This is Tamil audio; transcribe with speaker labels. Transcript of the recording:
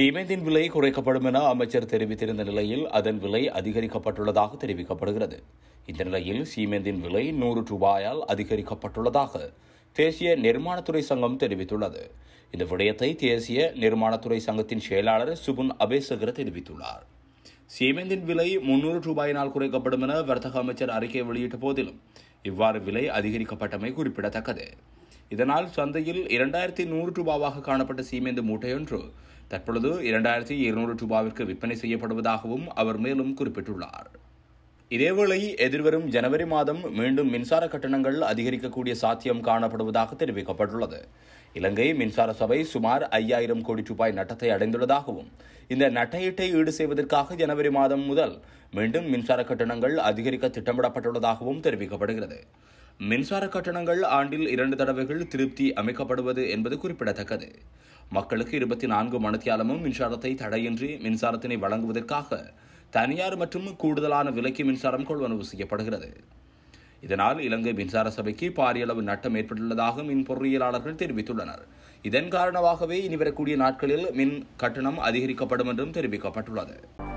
Speaker 1: சீமெந்தின் விலை குறைக்கப்படும் என அமைச்சர் தெரிவித்திருந்த நிலையில் அதன் விலை அதிகரிக்கப்பட்டுள்ளதாக தெரிவிக்கப்படுகிறது இந்த நிலையில் சீமெந்தின் விலை நூறு ரூபாயால் அதிகரிக்கப்பட்டுள்ளதாக தேசிய நிர்மாணத்துறை சங்கம் தெரிவித்துள்ளது இந்த விடயத்தை தேசிய நிர்மாணத்துறை சங்கத்தின் செயலாளர் சுபுன் அபேசகர தெரிவித்துள்ளார் சீமெந்தின் விலை முன்னூறு ரூபாயினால் குறைக்கப்படும் என வர்த்தக அமைச்சர் அறிக்கை வெளியிட்ட போதிலும் இவ்வாறு விலை அதிகரிக்கப்பட்டமை குறிப்பிடத்தக்கது இதனால் சந்தையில் இரண்டாயிரத்தி நூறு ரூபாவாக காணப்பட்ட சீமேந்து மூட்டையொன்று தற்பொழுது இரண்டாயிரத்தி இருநூறு ரூபாவிற்கு விற்பனை செய்யப்படுவதாகவும் அவர் மேலும் குறிப்பிட்டுள்ளார் இதேவேளை எதிர்வரும் ஜனவரி மாதம் மீண்டும் மின்சார கட்டணங்கள் அதிகரிக்கக்கூடிய சாத்தியம் காணப்படுவதாக தெரிவிக்கப்பட்டுள்ளது இலங்கை மின்சார சபை சுமார் ஐயாயிரம் கோடி ரூபாய் நட்டத்தை அடைந்துள்ளதாகவும் இந்த நட்டையீட்டை ஈடு செய்வதற்காக ஜனவரி மாதம் முதல் மீண்டும் மின்சார கட்டணங்கள் அதிகரிக்க திட்டமிடப்பட்டுள்ளதாகவும் தெரிவிக்கப்படுகிறது மின்சார கட்டணங்கள் ஆண்டில் இரண்டு தடவைகள் திருப்தி அமைக்கப்படுவது என்பது குறிப்பிடத்தக்கது மக்களுக்கு இருபத்தி நான்கு மணித்தியாலமும் மின்சாரத்தை தடையின்றி மின்சாரத்தினை வழங்குவதற்காக தனியார் மற்றும் கூடுதலான விலைக்கு மின்சாரம் கொள்வனவு செய்யப்படுகிறது இதனால் இலங்கை மின்சார சபைக்கு பாரியளவு நட்டம் ஏற்பட்டுள்ளதாக மின் பொறியியலாளர்கள் தெரிவித்துள்ளனர் இதன் காரணமாகவே இனி வரக்கூடிய நாட்களில் மின் கட்டணம் அதிகரிக்கப்படும் என்றும் தெரிவிக்கப்பட்டுள்ளது